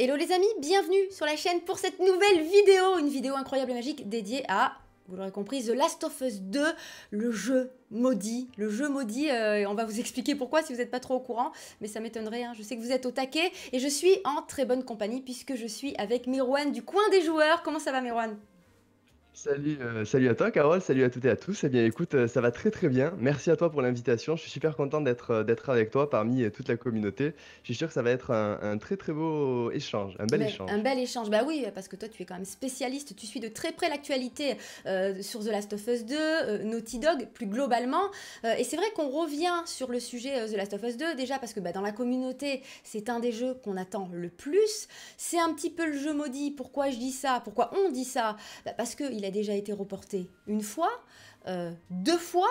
Hello les amis, bienvenue sur la chaîne pour cette nouvelle vidéo, une vidéo incroyable et magique dédiée à, vous l'aurez compris, The Last of Us 2, le jeu maudit, le jeu maudit, euh, on va vous expliquer pourquoi si vous n'êtes pas trop au courant, mais ça m'étonnerait, hein. je sais que vous êtes au taquet, et je suis en très bonne compagnie puisque je suis avec Merwan du coin des joueurs, comment ça va Merwan Salut, euh, salut à toi Carole, salut à toutes et à tous. Eh bien écoute, euh, ça va très très bien. Merci à toi pour l'invitation. Je suis super content d'être euh, avec toi parmi toute la communauté. Je suis sûr que ça va être un, très très beau échange, un bel échange. Un bel échange, bah oui, parce que toi tu es quand même spécialiste, tu suis de très près l'actualité sur The Last of Us 2, Naughty Dog plus globalement. et c'est vrai qu'on revient sur le sujet The Last of Us 2 déjà parce que bah, dans la communauté c'est un des jeux qu'on attend le plus. C'est un petit peu le jeu maudit. Pourquoi je dis ça Pourquoi on dit ça bah, Parce qu'il a a déjà été reporté une fois, euh, deux fois,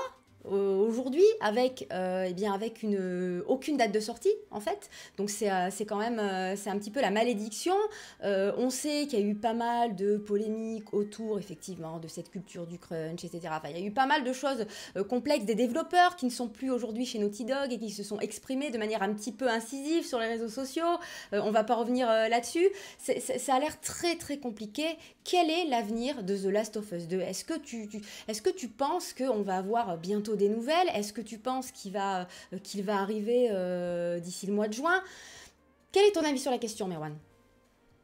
euh, aujourd'hui avec euh, eh bien avec une aucune date de sortie en fait. Donc c'est euh, quand même c'est un petit peu la malédiction. on sait qu'il y a eu pas mal de polémiques autour effectivement de cette culture du crunch, etc. il y a eu pas mal de choses complexes des développeurs qui ne sont plus aujourd'hui chez Naughty Dog et qui se sont exprimés de manière un petit peu incisive sur les réseaux sociaux. on va pas revenir là-dessus. Ça a l'air très très compliqué. Quel est l'avenir de The Last of Us 2 Est-ce que tu, est-ce que tu penses qu'on va avoir bientôt des nouvelles Est-ce que tu penses qu'il va, euh, qu'il va arriver euh, d'ici le mois de juin Quel est ton avis sur la question, Merwan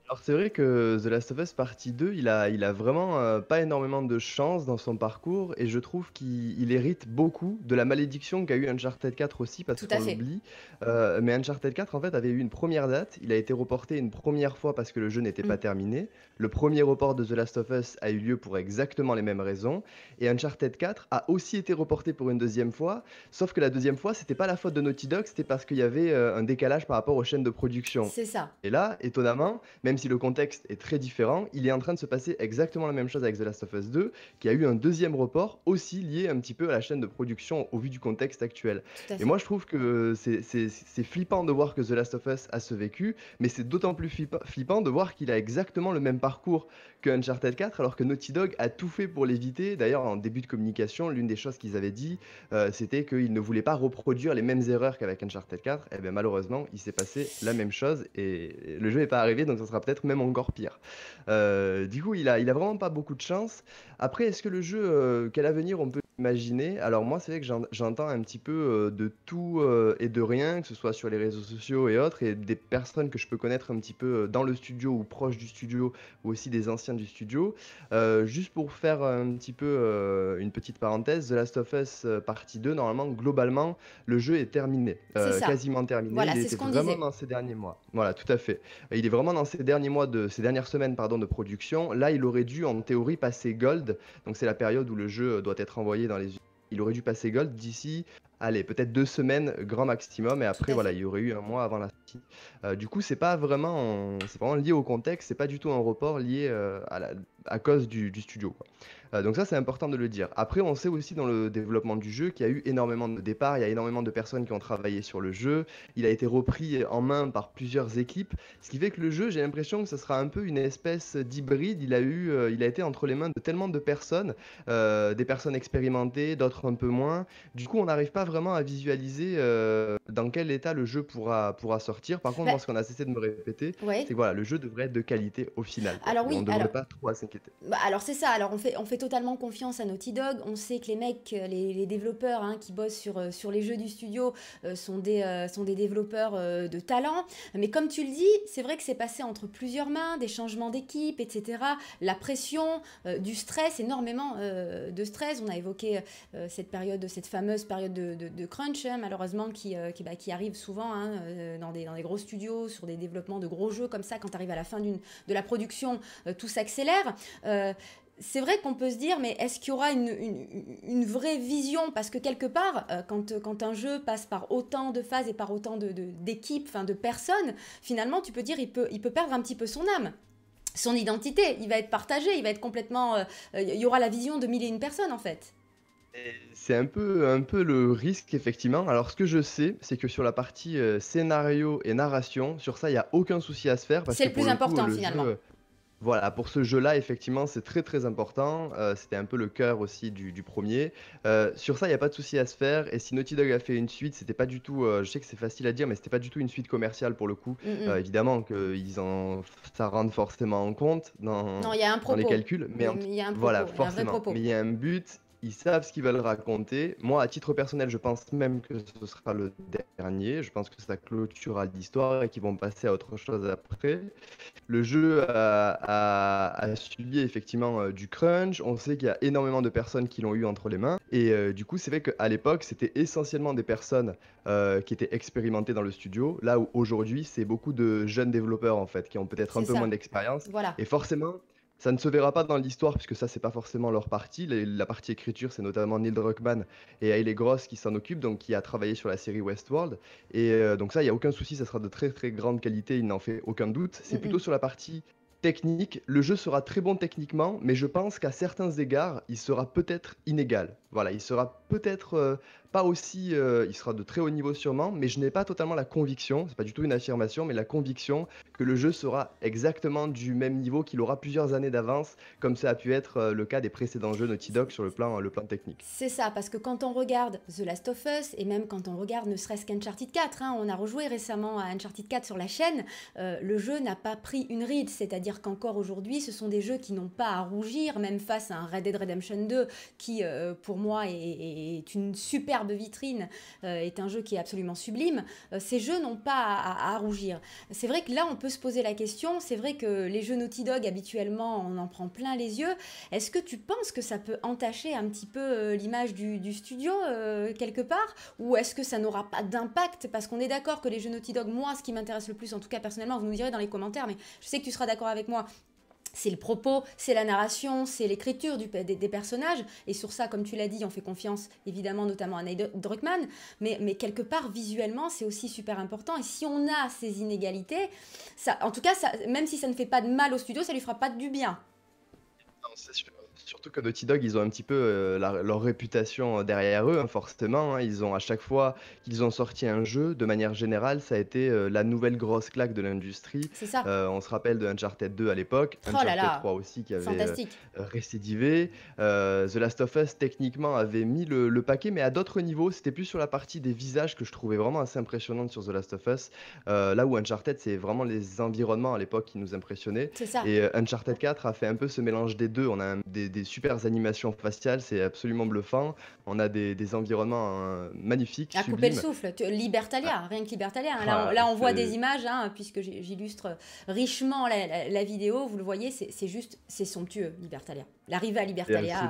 alors c'est vrai que The Last of Us partie 2, il a, il a vraiment euh, pas énormément de chance dans son parcours et je trouve qu'il hérite beaucoup de la malédiction qu'a eu Uncharted 4 aussi parce qu'on l'oublie. Euh, mais Uncharted 4 en fait avait eu une première date, il a été reporté une première fois parce que le jeu n'était pas mm. terminé. Le premier report de The Last of Us a eu lieu pour exactement les mêmes raisons et Uncharted 4 a aussi été reporté pour une deuxième fois, sauf que la deuxième fois c'était pas la faute de Naughty Dog, c'était parce qu'il y avait euh, un décalage par rapport aux chaînes de production. C'est ça. Et là, étonnamment, même si si le contexte est très différent, il est en train de se passer exactement la même chose avec The Last of Us 2, qui a eu un deuxième report aussi lié un petit peu à la chaîne de production au vu du contexte actuel. Et moi, je trouve que c'est flippant de voir que The Last of Us a ce vécu, mais c'est d'autant plus flippant de voir qu'il a exactement le même parcours que Uncharted 4, alors que Naughty Dog a tout fait pour l'éviter. D'ailleurs, en début de communication, l'une des choses qu'ils avaient dit, euh, c'était qu'ils ne voulaient pas reproduire les mêmes erreurs qu'avec Uncharted 4. Et bien malheureusement, il s'est passé la même chose et le jeu n'est pas arrivé, donc ça sera peut-être même encore pire. Euh, du coup, il a, vraiment pas beaucoup de chance. Après, est-ce que le jeu, euh, quel avenir on peut imaginer. Alors moi, c'est vrai que j'entends un petit peu euh, de tout euh, et de rien, que ce soit sur les réseaux sociaux et autres, et des personnes que je peux connaître un petit peu euh, dans le studio ou proche du studio, ou aussi des anciens du studio. juste pour faire un petit peu une petite parenthèse, The Last of Us partie 2, normalement, globalement, le jeu est terminé, quasiment terminé. Voilà, il est vraiment dans ces derniers mois. Voilà, tout à fait. Il est vraiment dans ces derniers mois de ces dernières semaines pardon de production. Là, il aurait dû en théorie passer Gold, donc c'est la période où le jeu doit être envoyé dans les Il aurait dû passer Gold d'ici, allez, peut-être deux semaines, grand maximum, et après, voilà, il y aurait eu un mois avant la sortie. Euh, du coup, c'est pas vraiment, c'est vraiment lié au contexte, c'est pas du tout un report lié euh, à la, à cause du, studio. Euh, donc ça, c'est important de le dire. Après, on sait aussi dans le développement du jeu qu'il y a eu énormément de départs, il y a énormément de personnes qui ont travaillé sur le jeu, il a été repris en main par plusieurs équipes, ce qui fait que le jeu, j'ai l'impression que ce sera un peu une espèce d'hybride, il, a eu, euh, il a été entre les mains de tellement de personnes, euh, des personnes expérimentées, d'autres un peu moins. Du coup, on n'arrive pas vraiment à visualiser dans quel état le jeu pourra, pourra sortir. Par contre, bah... ce qu'on a cessé de me répéter, c'est que voilà, le jeu devrait être de qualité au final. Alors on ne devrait pas trop bah, alors c'est ça, alors on fait, totalement confiance à Naughty Dog, on sait que les mecs, euh, les, développeurs hein, qui bossent euh, sur, les jeux du studio euh, sont, des, développeurs de talent, mais comme tu le dis, c'est vrai que c'est passé entre plusieurs mains, des changements d'équipe, etc., la pression, du stress, énormément de stress, on a évoqué cette période, cette fameuse période de, crunch, hein, malheureusement, bah, qui, arrive souvent hein, dans, des, dans des gros studios, sur des développements de gros jeux comme ça, quand tu arrives à la fin de la production, tout s'accélère. Euh, c'est vrai qu'on peut se dire, mais est-ce qu'il y aura une, vraie vision Parce que quelque part, euh, quand, un jeu passe par autant de phases et par autant d'équipes, de, personnes, finalement, tu peux dire, il peut, perdre un petit peu son âme son identité, il va être partagé, il va être complètement... Euh, il y aura la vision de mille et une personnes en fait. C'est un peu, un peu le risque, effectivement. Alors, ce que je sais, c'est que sur la partie scénario et narration, sur ça, il n'y a aucun souci à se faire. C'est le plus important, finalement. Voilà, pour ce jeu-là, effectivement, c'est très très important. Euh, c'était un peu le cœur aussi du, premier. Euh, sur ça, il n'y a pas de souci à se faire. Et si Naughty Dog a fait une suite, c'était pas du tout, euh, je sais que c'est facile à dire, mais c'était pas du tout une suite commerciale pour le coup. Mm, mm. Évidemment évidemment en ça rendent forcément en compte dans, non, y a un dans les calculs, mais mm, y a un propos, voilà, forcément. un Mais il y a un but ils savent ce qu'ils veulent raconter. Moi, à titre personnel, je pense même que ce sera le dernier. Je pense que ça clôturera l'histoire et qu'ils vont passer à autre chose après. Le jeu a, a, subi effectivement euh, du crunch. On sait qu'il y a énormément de personnes qui l'ont eu entre les mains. Et euh, du coup, c'est vrai qu'à l'époque, c'était essentiellement des personnes euh, qui étaient expérimentées dans le studio. Là où aujourd'hui, c'est beaucoup de jeunes développeurs en fait qui ont peut-être un peu moins d'expérience. Voilà. Et forcément, ça ne se verra pas dans l'histoire, puisque ça, c'est pas forcément leur partie. la partie écriture, c'est notamment Neil Druckmann et Hayley Gross qui s'en occupent, donc qui a travaillé sur la série Westworld. Et euh, donc ça, il n'y a aucun souci, ça sera de très très grande qualité, il n'en fait aucun doute. C'est plutôt sur la partie technique. Le jeu sera très bon techniquement, mais je pense qu'à certains égards, il sera peut-être inégal. Voilà, il sera peut-être euh, pas aussi, euh, il sera de très haut niveau sûrement, mais je n'ai pas totalement la conviction, c'est pas du tout une affirmation, mais la conviction que le jeu sera exactement du même niveau qu'il aura plusieurs années d'avance, comme ça a pu être euh, le cas des précédents jeux Naughty Dog sur le plan, le technique. C'est ça, parce que quand on regarde The Last of Us, et même quand on regarde ne serait-ce qu'Uncharted 4, hein, on a rejoué récemment à Uncharted 4 sur la chaîne, le jeu n'a pas pris une ride, c'est-à-dire qu'encore aujourd'hui, ce sont des jeux qui n'ont pas à rougir, même face à un Red Dead Redemption 2, qui pour moi moi est, une superbe vitrine, euh, est un jeu qui est absolument sublime, euh, ces jeux n'ont pas à, rougir. C'est vrai que là, on peut se poser la question, c'est vrai que les jeux Naughty Dog, habituellement, on en prend plein les yeux. Est-ce que tu penses que ça peut entacher un petit peu euh, l'image du, studio quelque part Ou est-ce que ça n'aura pas d'impact Parce qu'on est d'accord que les jeux Naughty Dog, moi, ce qui m'intéresse le plus, en tout cas personnellement, vous nous direz dans les commentaires, mais je sais que tu seras d'accord avec moi, c'est le propos, c'est la narration, c'est l'écriture des, des, personnages. Et sur ça, comme tu l'as dit, on fait confiance évidemment notamment à Neil Druckmann. Mais, mais quelque part, visuellement, c'est aussi super important. Et si on a ces inégalités, ça, en tout cas, ça, même si ça ne fait pas de mal au studio, ça lui fera pas du bien. Non, c'est sûr. Surtout que Naughty Dog, ils ont un petit peu euh, leur réputation euh, derrière eux, hein, forcément. Hein. Ils ont à chaque fois qu'ils ont sorti un jeu, de manière générale, ça a été euh, la nouvelle grosse claque de l'industrie. C'est ça. on se rappelle de Uncharted 2 à l'époque, oh Uncharted 3 aussi qui avait récidivé. The Last of Us, techniquement, avait mis le, paquet, mais à d'autres niveaux. C'était plus sur la partie des visages que je trouvais vraiment assez impressionnante sur The Last of Us. là où Uncharted, c'est vraiment les environnements à l'époque qui nous impressionnaient. C'est ça. Et Uncharted 4 a fait un peu ce mélange des deux. On a un, des des, super animations faciales, c'est absolument bluffant. On a des, environnements hein, magnifiques. À couper le souffle, Libertalia, ah. rien que Libertalia. Hein. Là, on, ah, voit des images, hein, puisque j'illustre richement la, vidéo, vous le voyez, c'est juste, c'est somptueux, Libertalia. L'arrivée à Libertalia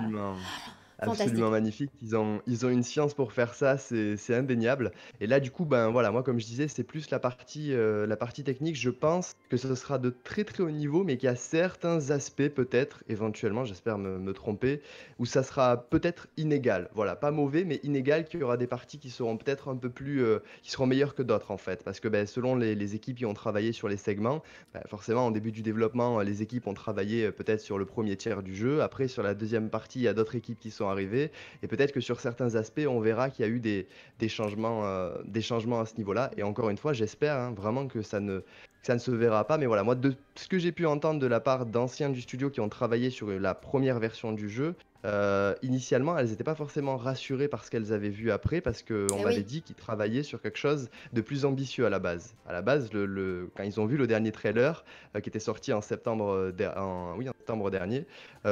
absolument magnifique. Ils ont, ils ont une science pour faire ça, c'est indéniable. Et là, du coup, ben voilà, moi, comme je disais, c'est plus la partie, euh, la partie technique. Je pense que ce sera de très très haut niveau, mais qu'il y a certains aspects, peut-être, éventuellement, j'espère me, tromper, où ça sera peut-être inégal. Voilà, pas mauvais, mais inégal, qu'il y aura des parties qui seront peut-être un peu plus, euh, qui seront meilleures que d'autres en fait, parce que ben, selon les, équipes qui ont travaillé sur les segments, ben, forcément, en début du développement, les équipes ont travaillé euh, peut-être sur le premier tiers du jeu. Après, sur la deuxième partie, il y a d'autres équipes qui sont arriver. Et peut-être que sur certains aspects, on verra qu'il y a eu des, changements, euh, des changements à ce niveau-là. Et encore une fois, j'espère hein, vraiment que ça ne, ça ne se verra pas. Mais voilà, moi, de ce que j'ai pu entendre de la part d'anciens du studio qui ont travaillé sur la première version du jeu, euh, initialement, elles n'étaient pas forcément rassurées par ce qu'elles avaient vu après, parce qu'on eh m'avait dit qu'ils travaillaient sur quelque chose de plus ambitieux à la base. À la base, le, quand ils ont vu le dernier trailer euh, qui était sorti en septembre, euh, dernier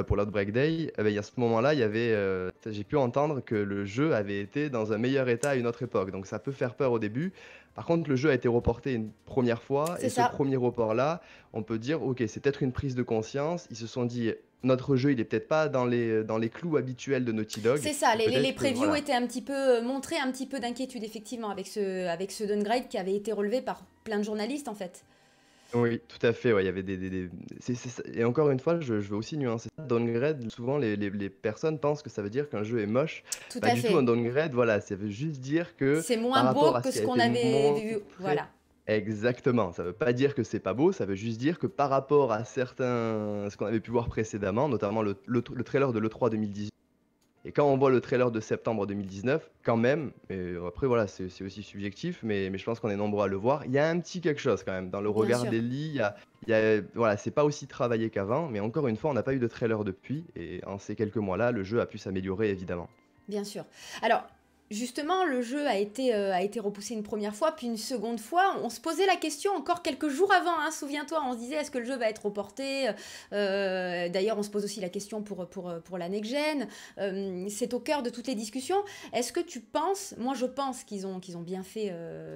pour l'Outbreak Day, à eh ben, ce moment-là, j'ai pu entendre que le jeu avait été dans un meilleur état à une autre époque. Donc ça peut faire peur au début. Par contre, le jeu a été reporté une première fois, et ce premier report-là, on peut dire, ok, c'est peut-être une prise de conscience. Ils se sont dit, notre jeu, il est peut-être pas dans les, dans les clous habituels de Naughty Dog. C'est ça, les, les previews étaient un petit peu euh, montraient un petit peu d'inquiétude effectivement avec ce, avec ce downgrade qui avait été relevé par plein de journalistes en fait. Oui, tout à fait. Ouais. Il y avait des, des, et encore une fois, je, veux aussi nuancer ça. Downgrade, souvent les, les, les, personnes pensent que ça veut dire qu'un jeu est moche. Tout Pas à du tout un downgrade. Voilà, ça veut juste dire que c'est moins beau que ce, qu'on avait vu. voilà. Exactement, ça ne veut pas dire que c'est pas beau, ça veut juste dire que par rapport à certains, ce qu'on avait pu voir précédemment, notamment le, le, le trailer de l'E3 2018, et quand on voit le trailer de septembre 2019, quand même, et après voilà, c'est aussi subjectif, mais, mais je pense qu'on est nombreux à le voir, il y a un petit quelque chose quand même dans le regard des lits, voilà, c'est pas aussi travaillé qu'avant, mais encore une fois, on n'a pas eu de trailer depuis, et en ces quelques mois-là, le jeu a pu s'améliorer évidemment. Bien sûr. Alors, justement, le jeu a été, euh, a été repoussé une première fois, puis une seconde fois. On, se posait la question encore quelques jours avant, hein, souviens-toi, on se disait est-ce que le jeu va être reporté euh, euh, D'ailleurs, on se pose aussi la question pour, pour, pour c'est au cœur de toutes les discussions. Est-ce que tu penses, moi je pense qu'ils ont, qu'ils ont bien fait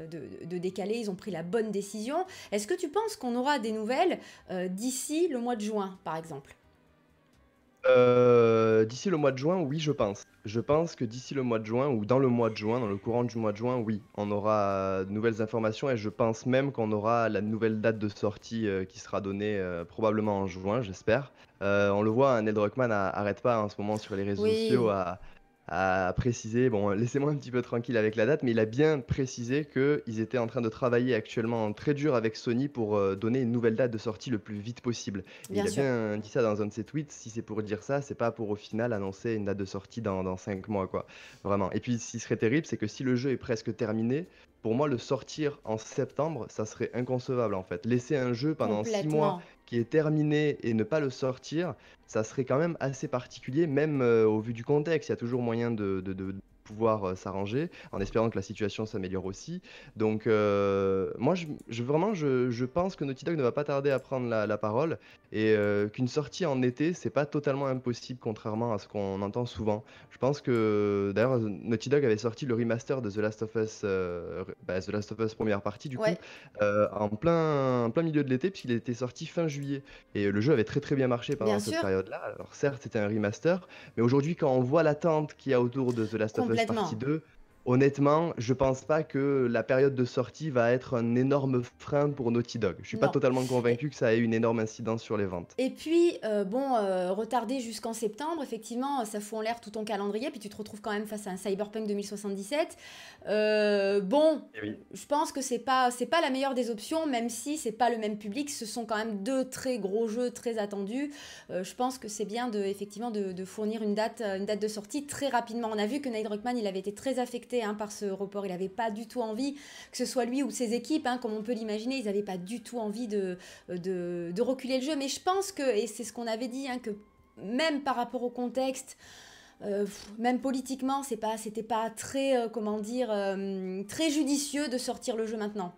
de, de, décaler, ils ont pris la bonne décision. Est-ce que tu penses qu'on aura des nouvelles d'ici le mois de juin, par exemple euh, d'ici le mois de juin, oui, je pense. Je pense que d'ici le mois de juin, ou dans le mois de juin, dans le courant du mois de juin, oui, on aura de nouvelles informations et je pense même qu'on aura la nouvelle date de sortie euh, qui sera donnée euh, probablement en juin, j'espère. on le voit, hein, Ned Rockman Druckmann n'arrête pas hein, en ce moment sur les réseaux sociaux à, a précisé, bon, laissez-moi un petit peu tranquille avec la date, mais il a bien précisé qu'ils étaient en train de travailler actuellement très dur avec Sony pour euh, donner une nouvelle date de sortie le plus vite possible. il a bien dit ça dans un de ses tweets, si c'est pour dire ça, c'est pas pour au final annoncer une date de sortie dans, cinq 5 mois, quoi. Vraiment. Et puis, ce qui serait terrible, c'est que si le jeu est presque terminé, pour moi, le sortir en septembre, ça serait inconcevable en fait. Laisser un jeu pendant six mois qui est terminé et ne pas le sortir, ça serait quand même assez particulier, même euh, au vu du contexte. Il y a toujours moyen de, pouvoir euh, s'arranger, en espérant que la situation s'améliore aussi. Donc euh, moi, je, vraiment, je, je, pense que Naughty Dog ne va pas tarder à prendre la, la parole et euh, qu'une sortie en été, c'est pas totalement impossible, contrairement à ce qu'on entend souvent. Je pense que d'ailleurs, Naughty Dog avait sorti le remaster de The Last of Us, bah, The Last of Us première partie, du coup, en, plein, plein milieu de l'été, puisqu'il était sorti fin juillet. Et le jeu avait très très bien marché pendant cette période-là. Alors certes, c'était un remaster, mais aujourd'hui, quand on voit l'attente qu'il y a autour de The Last of Us fameuse partie 2 honnêtement, je pense pas que la période de sortie va être un énorme frein pour Naughty Dog. Je suis pas totalement convaincu que ça ait une énorme incidence sur les ventes. Et puis, euh, bon, euh, retarder jusqu'en septembre, effectivement, ça fout en l'air tout ton calendrier, puis tu te retrouves quand même face à un Cyberpunk 2077. Euh, bon, eh je pense que c'est pas, pas la meilleure des options, même si c'est pas le même public. Ce sont quand même deux très gros jeux très attendus. je pense que c'est bien de, effectivement, de, fournir une date, une date de sortie très rapidement. On a vu que Night Rockman, il avait été très affecté Hein, par ce report. Il n'avait pas du tout envie, que ce soit lui ou ses équipes, hein, comme on peut l'imaginer, ils n'avaient pas du tout envie euh, de, reculer le jeu. Mais je pense que, et c'est ce qu'on avait dit, hein, que même par rapport au contexte, euh, même politiquement, c'était pas très, euh, comment dire, très judicieux de sortir le jeu maintenant.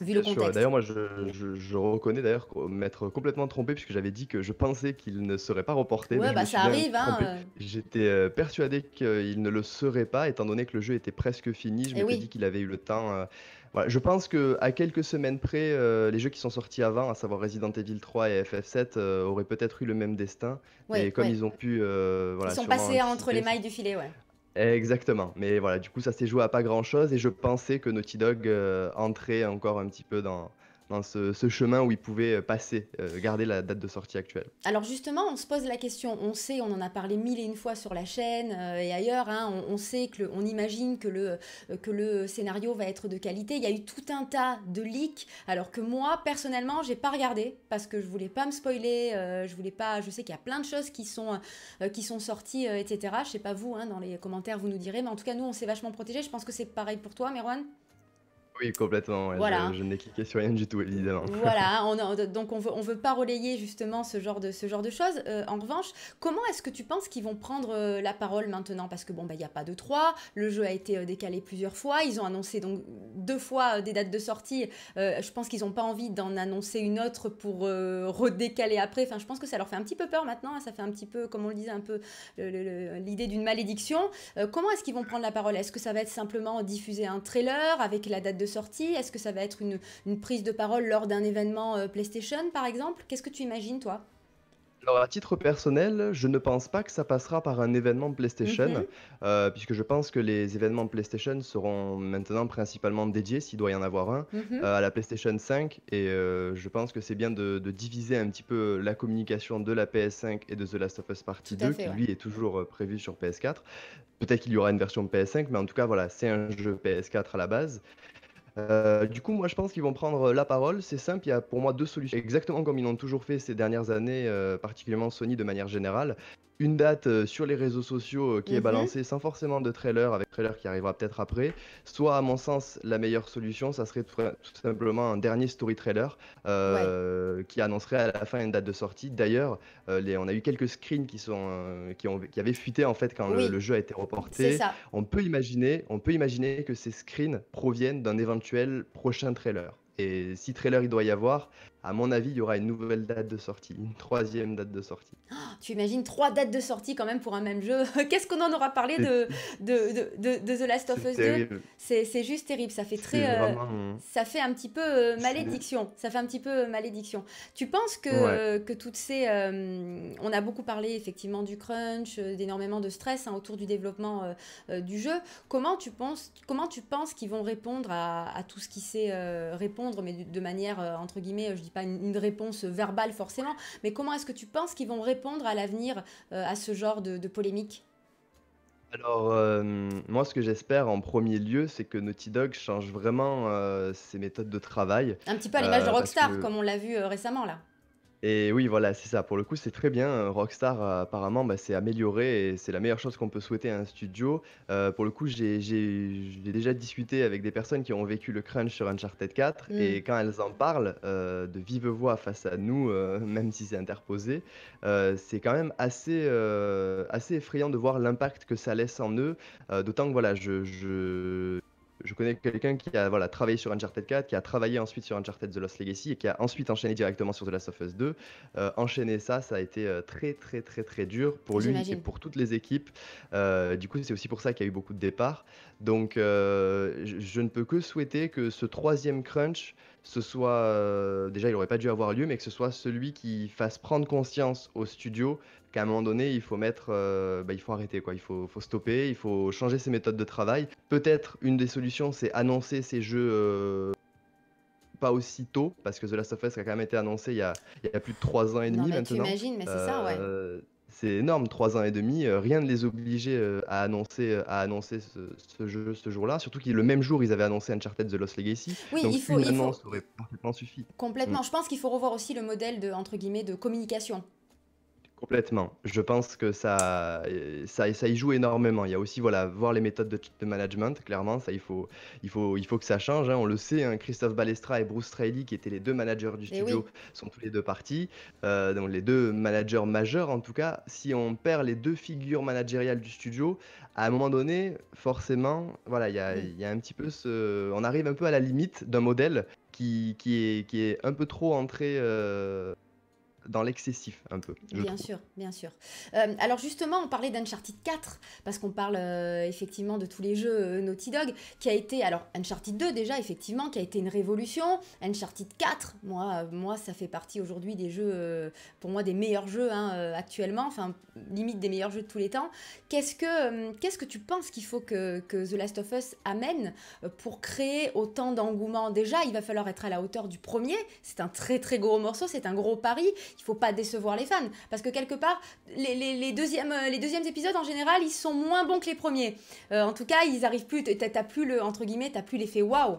Vu le contexte. D'ailleurs, moi, je, reconnais d'ailleurs m'être complètement trompé puisque j'avais dit que je pensais qu'il ne serait pas reporté. Ouais, bah ça arrive. Hein, euh. J'étais euh, persuadé qu'il ne le serait pas, étant donné que le jeu était presque fini. Je eh m'étais suis dit qu'il avait eu le temps. Euh, voilà, je pense que à quelques semaines près, les jeux qui sont sortis avant, à savoir Resident Evil 3 et FF7, auraient peut-être eu le même destin. et comme ils ont pu, voilà, ils sont passés entre les mailles du filet, ouais. Exactement. Mais voilà, du coup, ça s'est joué à pas grand-chose et je pensais que Naughty Dog euh, entrait encore un petit peu dans, dans ce, chemin où il pouvait euh, passer, euh, garder la date de sortie actuelle. Alors justement, on se pose la question, on sait, on en a parlé mille et une fois sur la chaîne euh, et ailleurs, hein, on, sait que, on imagine que le, que le scénario va être de qualité. Il y a eu tout un tas de leaks, alors que moi, personnellement, j'ai pas regardé parce que je voulais pas me spoiler, je voulais pas, je sais qu'il y a plein de choses qui sont, qui sont sorties, etc. Je sais pas vous, hein, dans les commentaires, vous nous direz, mais en tout cas, nous, on s'est vachement protégés. Je pense que c'est pareil pour toi, Merwan. Oui, complètement. Je, n'ai cliqué sur rien du tout, évidemment. Voilà, on donc on veut, on veut pas relayer justement ce genre de, ce genre de choses. Euh, en revanche, comment est-ce que tu penses qu'ils vont prendre euh, la parole maintenant Parce que bon, bah, il n'y a pas de 3, le jeu a été euh, décalé plusieurs fois, ils ont annoncé donc deux fois des dates de sortie. je pense qu'ils n'ont pas envie d'en annoncer une autre pour redécaler après. Enfin, je pense que ça leur fait un petit peu peur maintenant, ça fait un petit peu, comme on le disait, un peu l'idée d'une malédiction. comment est-ce qu'ils vont prendre la parole Est-ce que ça va être simplement diffuser un trailer avec la date de sortie Est-ce que ça va être une, prise de parole lors d'un événement euh, PlayStation, par exemple Qu'est-ce que tu imagines, toi alors, à titre personnel, je ne pense pas que ça passera par un événement PlayStation, mhm. euh, puisque je pense que les événements PlayStation seront maintenant principalement dédiés, s'il doit y en avoir un, mhm. euh, à la PlayStation 5. Et je pense que c'est bien de, diviser un petit peu la communication de la PS5 et de The Last of Us Partie 2, qui lui est toujours prévu sur PS4. Peut-être qu'il y aura une version PS5, mais en tout cas, voilà, c'est un jeu PS4 à la base. Euh, du coup, moi, je pense qu'ils vont prendre euh, la parole. C'est simple, il y a pour moi deux solutions. Exactement comme ils l'ont toujours fait ces dernières années, euh, particulièrement Sony de manière générale une date euh, sur les réseaux sociaux euh, qui est mhm. balancée sans forcément de trailer, avec trailer qui arrivera peut-être après. Soit, à mon sens, la meilleure solution, ça serait tout, simplement un dernier story trailer euh, qui annoncerait à la fin une date de sortie. D'ailleurs, on a eu quelques screens qui, sont, qui, avaient fuité en fait quand le, le, jeu a été reporté. On peut, imaginer, on peut imaginer que ces screens proviennent d'un éventuel prochain trailer. Et si trailer il doit y avoir, à mon avis, il y aura une nouvelle date de sortie, une troisième date de sortie. Oh, tu imagines trois dates de sortie quand même pour un même jeu Qu'est-ce qu'on en aura parlé de, de, The Last of Us 2 C'est juste terrible, ça fait très... Euh, hein. ça fait un petit peu euh, malédiction, ça fait un petit peu euh, malédiction. Tu penses que, toutes ces... on a beaucoup parlé effectivement du crunch, d'énormément de stress hein, autour du développement du jeu. Comment tu penses, comment tu penses qu'ils vont répondre à, à, tout ce qui s'est répondu mais de manière, euh, entre guillemets, euh, je dis pas une, réponse verbale forcément, mais comment est-ce que tu penses qu'ils vont répondre à l'avenir euh, à ce genre de, polémique alors, moi, ce que j'espère en premier lieu, c'est que Naughty Dog change vraiment ses méthodes de travail. Un petit peu à l'image de Rockstar, comme on l'a vu récemment, là. Et oui, voilà, c'est ça. Pour le coup, c'est très bien. Hein. Rockstar, apparemment, c'est bah, amélioré et c'est la meilleure chose qu'on peut souhaiter à un studio. Euh, pour le coup, j'ai déjà discuté avec des personnes qui ont vécu le crunch sur Uncharted 4 mm. et quand elles en parlent euh, de vive voix face à nous, euh, même si c'est interposé, c'est quand même assez, assez effrayant de voir l'impact que ça laisse en eux. D'autant que voilà, je- je connais quelqu'un qui a voilà, travaillé sur Uncharted 4, qui a travaillé ensuite sur Uncharted The Lost Legacy et qui a ensuite enchaîné directement sur The Last of Us 2. Euh, enchaîner ça, ça a été euh, très très très très dur pour lui et pour toutes les équipes. Euh, du coup, c'est aussi pour ça qu'il y a eu beaucoup de départs. Donc, je, ne peux que souhaiter que ce troisième crunch ce soit euh, déjà il aurait pas dû avoir lieu, mais que ce soit celui qui fasse prendre conscience au studio qu'à un moment donné il faut mettre, euh, bah, il faut arrêter quoi, il faut, faut, stopper, il faut changer ses méthodes de travail. Peut-être une des solutions c'est annoncer ces jeux euh, pas aussi tôt parce que The Last of Us a quand même été annoncé il y a, il y a plus de 3 ans et demi maintenant. mais c'est ça ouais c'est énorme, trois ans et demi. Euh, rien ne les obligeait euh, à annoncer, euh, à annoncer ce, jeu ce jour-là. Surtout que le même jour, ils avaient annoncé Uncharted The Lost Legacy. Oui, donc il faut, une annonce aurait parfaitement suffi. Complètement. Mm. Je pense qu'il faut revoir aussi le modèle de entre guillemets de communication Complètement. Je pense que ça, euh, ça, ça, y joue énormément. Il y a aussi voilà, voir les méthodes de, management, clairement, ça il faut, il faut, il faut que ça change. Hein. On le sait, hein, Christophe Balestra et Bruce Straley, qui étaient les deux managers du eh studio, sont tous les deux partis. Euh, les deux managers majeurs, en tout cas, si on perd les deux figures managériales du studio, à un moment donné, forcément, voilà, il y a, mm. un petit peu ce, on arrive un peu à la limite d'un modèle qui, est, qui est un peu trop entré. Euh, dans l'excessif un peu. Bien sûr, bien sûr. Euh, alors justement, on parlait d'Uncharted 4, parce qu'on parle euh, effectivement de tous les jeux euh, Naughty Dog, qui a été, alors Uncharted 2 déjà, effectivement, qui a été une révolution. Uncharted 4, moi, moi ça fait partie aujourd'hui des jeux, pour moi, des meilleurs jeux hein, actuellement, enfin, limite des meilleurs jeux de tous les temps. Qu'est-ce que, qu'est-ce que tu penses qu'il faut que, que, The Last of Us amène pour créer autant d'engouement Déjà, il va falloir être à la hauteur du premier, c'est un très très gros morceau, c'est un gros pari il faut pas décevoir les fans. Parce que quelque part, euh, les, deuxièmes, épisodes, en général, ils sont moins bons que les premiers. Euh, en tout cas, ils arrivent plus, t'as plus le, entre guillemets, plus l'effet waouh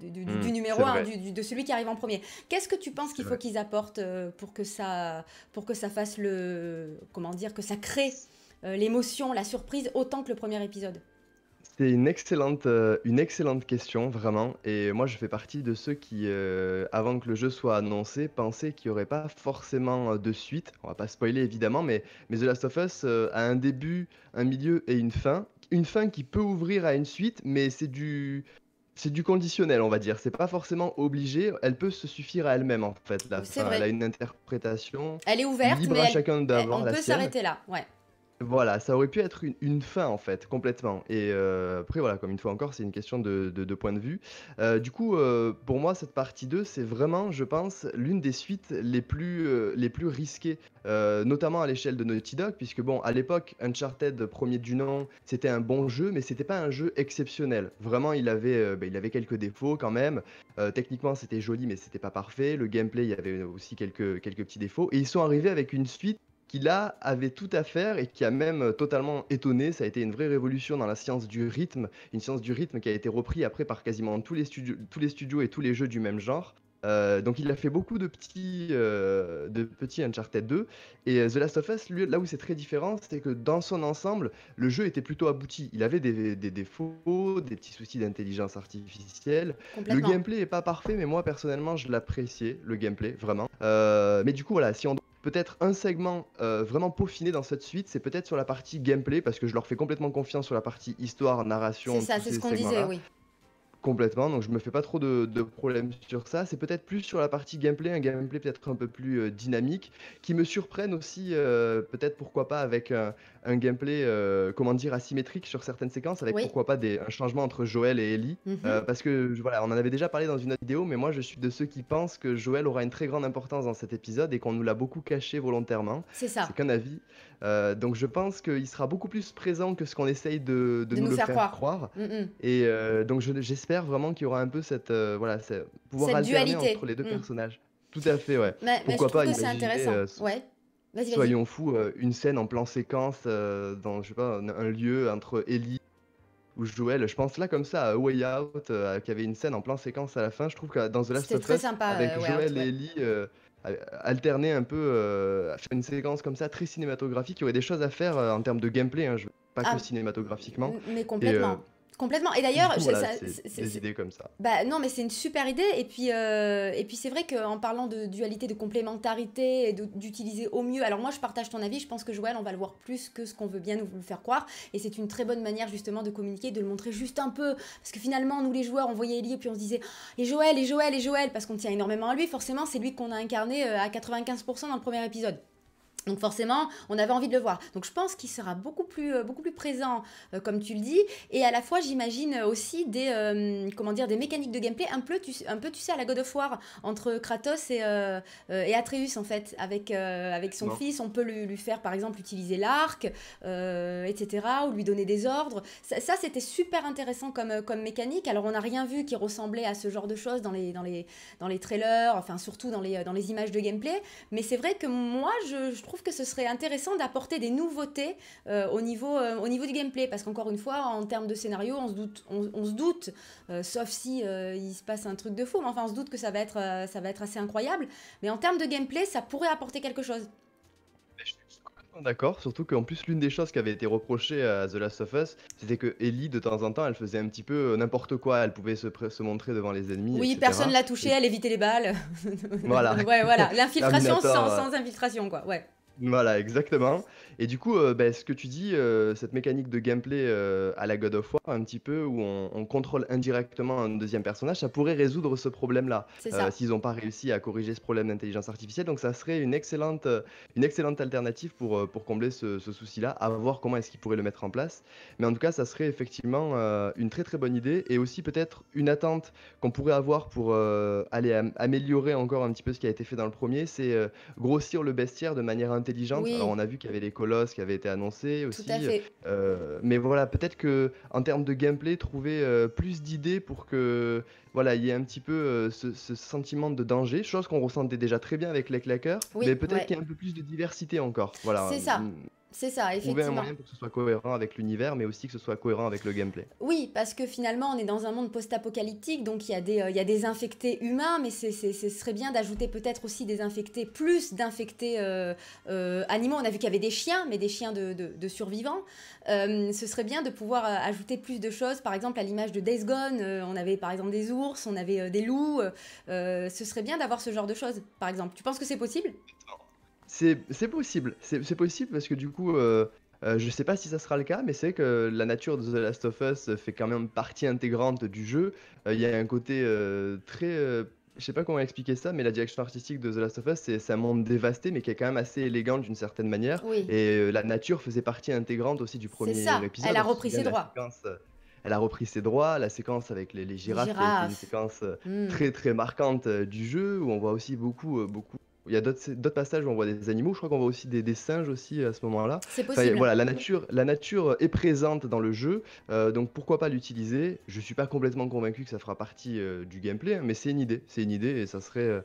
du, hmm, numéro 1, de celui qui arrive en premier. Qu'est-ce que tu penses qu'il faut qu'ils apportent euh, pour que ça, pour que ça fasse le, comment dire, que ça crée l'émotion, la surprise autant que le premier épisode c'est une excellente, euh, une excellente question, vraiment. Et moi, je fais partie de ceux qui, euh, avant que le jeu soit annoncé, pensaient qu'il n'y aurait pas forcément euh, de suite. On va pas spoiler, évidemment, mais, mais The Last of Us a un début, un milieu et une fin. Une fin qui peut ouvrir à une suite, mais c'est du... C'est du conditionnel, on va dire. C'est pas forcément obligé. Elle peut se suffire à elle-même, en fait. elle a une interprétation. Elle est ouverte, libre à chacun d'avoir on peut s'arrêter là, ouais. Voilà, ça aurait pu être une, fin en fait, complètement. Et euh, après, voilà, comme une fois encore, c'est une question de, point de vue. Euh, du coup, euh, pour moi, cette partie 2, c'est vraiment, je pense, l'une des suites les plus, les plus risquées, notamment à l'échelle de Naughty Dog, puisque bon, à l'époque, Uncharted, premier du nom, c'était un bon jeu, mais c'était pas un jeu exceptionnel. Vraiment, il avait, ben, il avait quelques défauts quand même. techniquement, c'était joli, mais c'était pas parfait. Le gameplay, il y avait aussi quelques, quelques petits défauts. Et ils sont arrivés avec une suite qui là avait tout à faire et qui a même euh, totalement étonné. Ça a été une vraie révolution dans la science du rythme, une science du rythme qui a été reprise après par quasiment tous les studios, tous les studios et tous les jeux du même genre. Euh, donc il a fait beaucoup de petits, euh, de petits Uncharted 2 et The Last of Us, là où c'est très différent, c'est que dans son ensemble, le jeu était plutôt abouti. Il avait des, défauts, des petits soucis d'intelligence artificielle. Le gameplay est pas parfait, mais moi personnellement, je l'appréciais le gameplay vraiment. mais du coup, voilà, si on peut-être un segment euh, vraiment peaufiné dans cette suite, c'est peut-être sur la partie gameplay, parce que je leur fais complètement confiance sur la partie histoire, narration. C'est ça, c'est ce qu'on disait, oui. Complètement, donc je me fais pas trop de, problèmes sur ça. C'est peut-être plus sur la partie gameplay, un gameplay peut-être un peu plus euh, dynamique, qui me surprenne aussi, euh, peut-être pourquoi pas avec un, gameplay, euh, comment dire, asymétrique sur certaines séquences, avec pourquoi pas des, un changement entre Joël et Ellie. Mhm. parce que voilà, on en avait déjà parlé dans une autre vidéo, mais moi je suis de ceux qui pensent que Joël aura une très grande importance dans cet épisode et qu'on nous l'a beaucoup caché volontairement. C'est ça. C'est qu'un avis. Euh, donc je pense qu'il sera beaucoup plus présent que ce qu'on essaye de, nous, le faire, croire. Mm, mm. Et euh, donc j'espère vraiment qu'il y aura un peu cette euh, voilà, pouvoir cette dualité. entre les deux mm. personnages. Tout à fait, ouais. Pourquoi pas imaginer, intéressant. ouais. Vas Soyons fous, une scène en plan séquence dans je sais pas un, lieu entre Ellie ou Joël. Je pense là comme ça à Way Out, qui avait une scène en plan séquence à la fin. Je trouve que dans The Last of Us, avec Joël et Ellie alterner un peu, euh, faire une séquence comme ça très cinématographique. Il y aurait des choses à faire euh, en termes de gameplay, hein. pas que ah. cinématographiquement. Mais euh, complètement. Complètement. Et d'ailleurs, c'est comme ça. Bah non, mais c'est une super idée. Et puis, euh, puis c'est vrai qu'en parlant de dualité, de complémentarité, et d'utiliser au mieux. Alors moi, je partage ton avis. Je pense que Joël, on va le voir plus que ce qu'on veut bien nous faire croire. Et c'est une très bonne manière justement de communiquer, de le montrer juste un peu. Parce que finalement, nous les joueurs, on voyait Elie et puis on se disait et Joël, et Joël, et Joël, parce qu'on tient énormément à lui. Forcément, c'est lui qu'on a incarné euh, à 95% dans le premier épisode. Donc forcément, on avait envie de le voir. Donc je pense qu'il sera beaucoup plus, euh, beaucoup plus présent, euh, comme tu le dis. Et à la fois, j'imagine aussi des, euh, comment dire, des mécaniques de gameplay un peu, tu, un peu, tu sais, à la God of War, entre Kratos et, et Atreus, en fait. Avec, avec son fils, on peut lui, faire, par exemple, utiliser l'arc, etc., ou lui donner des ordres. Ça, c'était super intéressant comme, comme mécanique. Alors, on n'a rien vu qui ressemblait à ce genre de choses dans les, dans les, dans les trailers, enfin, surtout dans les, dans les images de gameplay. Mais c'est vrai que moi, je trouve que ce serait intéressant d'apporter des nouveautés euh, au, niveau, euh, au niveau du gameplay, parce qu'encore une fois, en termes de scénario, on se doute, on, se doute euh, sauf si il se passe un truc de fou, mais enfin on se doute que ça va être, ça va être assez incroyable. Mais en termes de gameplay, ça pourrait apporter quelque chose. D'accord, surtout qu'en plus l'une des choses qui avait été reprochée à The Last of Us, c'était que Ellie de temps en temps elle faisait un petit peu n'importe quoi, elle pouvait se, se, montrer devant les ennemis. Oui, personne l'a touchée, elle évitait les balles. Voilà. voilà, l'infiltration sans, sans infiltration quoi, ouais. Voilà, exactement. Et du coup, euh, bah, ce que tu dis, euh, cette mécanique de gameplay euh, à la God of War, un petit peu, où on, contrôle indirectement un deuxième personnage, ça pourrait résoudre ce problème-là. S'ils n'ont pas réussi à corriger ce problème d'intelligence artificielle, donc ça serait une excellente, une excellente alternative pour, pour combler ce, souci-là, à voir comment est-ce qu'ils pourraient le mettre en place. Mais en tout cas, ça serait effectivement une très très bonne idée, et aussi peut-être une attente qu'on pourrait avoir pour aller améliorer encore un petit peu ce qui a été fait dans le premier, c'est grossir le bestiaire de manière intelligente. Alors on a vu qu'il y avait les qui avait été annoncé aussi. Euh, euh, mais voilà, peut-être que en termes de gameplay, trouver euh, plus d'idées pour que voilà, il y ait un petit peu ce, sentiment de danger, chose qu'on ressentait déjà très bien avec les claqueurs, mais peut-être qu'il y a un peu plus de diversité encore. Voilà. C'est ça. Mm. C'est ça, effectivement. Trouver un moyen pour que ce soit cohérent avec l'univers, mais aussi que ce soit cohérent avec le gameplay. Oui, parce que finalement, on est dans un monde post-apocalyptique, donc il y, a des, euh, il y a des infectés humains, mais ce serait bien d'ajouter peut-être aussi des infectés, plus d'infectés euh, euh, animaux. On a vu qu'il y avait des chiens, mais des chiens de, de, survivants. ce serait bien de pouvoir ajouter plus de choses, par exemple à l'image de Days Gone, on avait par exemple des ours, on avait des loups. ce serait bien d'avoir ce genre de choses, par exemple. Tu penses que c'est possible c'est possible, c'est possible parce que du coup, euh, euh, je sais pas si ça sera le cas, mais c'est que la nature de The Last of Us fait quand même partie intégrante du jeu. Euh, il y a un côté euh, très je sais pas comment expliquer ça, mais la direction artistique de The Last of Us, c'est un monde dévasté, mais qui est quand même assez élégant d'une certaine manière. Et la nature faisait partie intégrante aussi du premier ça. épisode. Elle a repris ses droits. elle a repris ses droits. La séquence avec les, girafes, une séquence hmm. très très marquante du jeu, où on voit aussi beaucoup, beaucoup il y a d'autres passages où on voit des animaux. Je crois qu'on voit aussi des, singes aussi à ce moment-là. C'est possible. voilà, la nature, la nature euh, est présente dans le jeu, euh, donc pourquoi pas l'utiliser Je suis pas complètement convaincu que ça fera partie euh, du gameplay, hein, mais c'est une idée, c'est une idée et ça serait,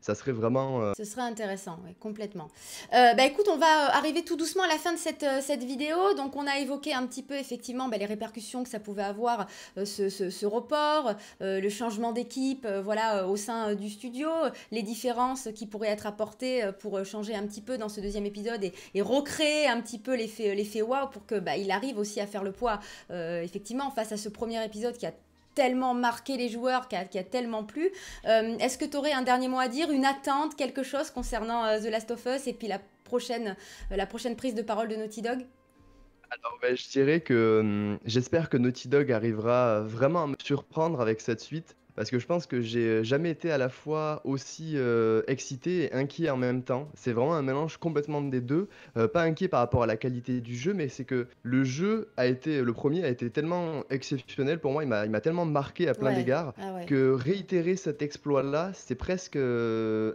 ça serait vraiment... Euh, ce serait intéressant, complètement. Euh, bah écoute, on va euh, arriver tout doucement à la fin de cette, cette vidéo. Donc on a évoqué un petit peu effectivement bah, les répercussions que ça pouvait avoir, ce, ce, report, le changement d'équipe voilà, au sein du studio, les différences qui pourraient être apportées pour changer un petit peu dans ce deuxième épisode et, recréer un petit peu l'effet waouh » pour que bah, il arrive aussi à faire le poids effectivement face à ce premier épisode qui a tellement marqué les joueurs, qui a, tellement plu. Euh, est-ce que tu aurais un dernier mot à dire, une attente, quelque chose concernant euh, The Last of Us et puis la prochaine, euh, la prochaine prise de parole de Naughty Dog alors, ben, je dirais que hum, j'espère que Naughty Dog arrivera vraiment à me surprendre avec cette suite parce que je pense que j'ai euh, jamais été à la fois aussi euh, excité et inquiet en même temps. C'est vraiment un mélange complètement des deux. Euh, pas inquiet par rapport à la qualité du jeu, mais c'est que le jeu a été, le premier a été tellement exceptionnel pour moi, il m'a tellement marqué à plein d'égards ah que réitérer cet exploit-là, c'est presque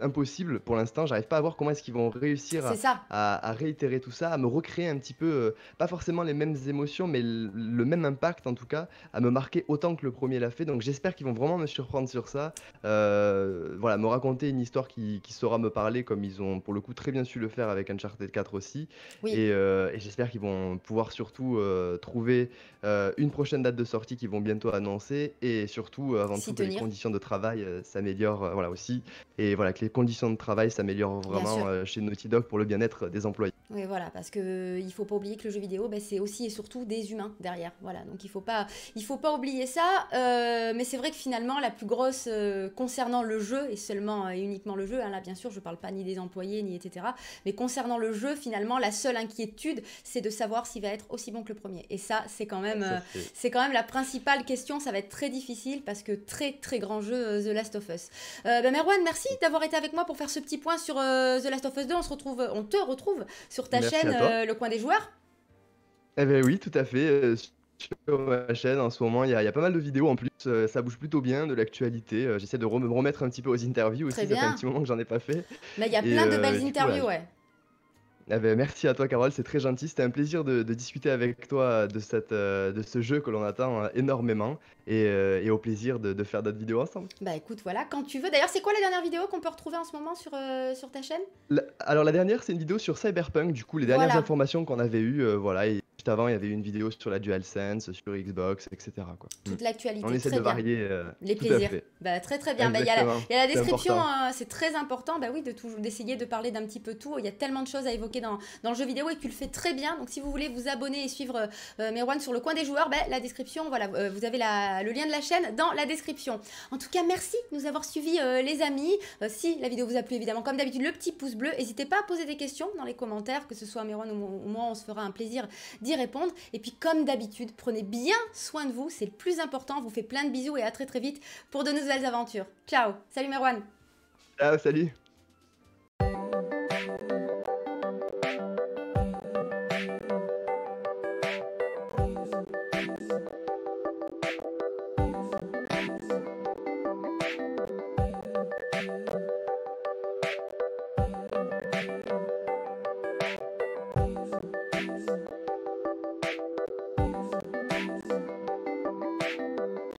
impossible pour l'instant. J'arrive pas à voir comment est-ce qu'ils vont réussir à, à, réitérer tout ça, à me recréer un petit peu, pas forcément les mêmes émotions, mais le même impact en tout cas, à me marquer autant que le premier l'a fait. Donc j'espère qu'ils vont vraiment me surprendre sur ça. Euh, voilà, me raconter une histoire qui, saura me parler, comme ils ont pour le coup très bien su le faire avec Uncharted 4 aussi. Euh, et, j'espère qu'ils vont pouvoir surtout euh, trouver une prochaine date de sortie qu'ils vont bientôt annoncer. Et surtout, avant tout, que les conditions de travail s'améliorent voilà, aussi. Et voilà, que les conditions de travail s'améliorent vraiment chez Naughty Dog pour le bien-être des employés. Oui, voilà, parce qu'il ne faut pas oublier que le jeu vidéo, ben, c'est aussi et surtout des humains derrière. Voilà, donc il faut, pas, il faut pas oublier ça. mais c'est vrai que finalement, la plus grosse euh, concernant le jeu, et seulement euh, et uniquement le jeu, hein, là bien sûr je ne parle pas ni des employés, ni etc. Mais concernant le jeu, finalement, la seule inquiétude, c'est de savoir s'il va être aussi bon que le premier. Et ça, c'est quand même, euh, c'est quand même la principale question. Ça va être très difficile parce que très très grand jeu The Last of Us. Euh, ben Merwan, merci d'avoir été avec moi pour faire ce petit point sur The Last of Us 2. On se retrouve, on te retrouve sur ta chaîne Le Coin des Joueurs. Eh ben oui, tout à fait sur ma chaîne en ce moment. Il y, a, pas mal de vidéos en plus. Euh, ça bouge plutôt bien de l'actualité. Euh, j'essaie de me remettre un petit peu aux interviews aussi. Ça fait un petit moment que j'en ai pas fait. Mais il y a plein de euh, belles interviews, ouais. Ah ben, merci à toi, Carole, c'est très gentil. C'était un plaisir de, discuter avec toi de, cette, de ce jeu que l'on attend hein, énormément et, au plaisir de, faire d'autres vidéos ensemble. Bah écoute, voilà, quand tu veux. D'ailleurs, c'est quoi la dernière vidéo qu'on peut retrouver en ce moment sur, sur ta chaîne Alors, la dernière, c'est une vidéo sur Cyberpunk, du coup, les dernières informations qu'on avait eues, voilà. Et avant, il y avait une vidéo sur la DualSense, sur Xbox, etc. Quoi. Toute mm. l'actualité. On essaie de varier. Euh, les plaisirs. Bah, très très bien. Bah, il y, a la description, hein. c'est très important. Bah, oui, d'essayer de, parler d'un petit peu tout. Il y a tellement de choses à évoquer dans, dans, le jeu vidéo et tu le fais très bien. Donc si vous voulez vous abonner et suivre euh, euh, Merwan sur le coin des joueurs, bah, la description, voilà, vous avez la, le lien de la chaîne dans la description. En tout cas, merci de nous avoir suivis les amis. si la vidéo vous a plu, évidemment, comme d'habitude, le petit pouce bleu. N'hésitez pas à poser des questions dans les commentaires, que ce soit à Merwan ou moi, on se fera un plaisir d'y répondre. Et puis comme d'habitude, prenez bien soin de vous, c'est le plus important. vous fait plein de bisous et à très très vite pour de nouvelles aventures. Ciao, salut Merwan. Ah, salut.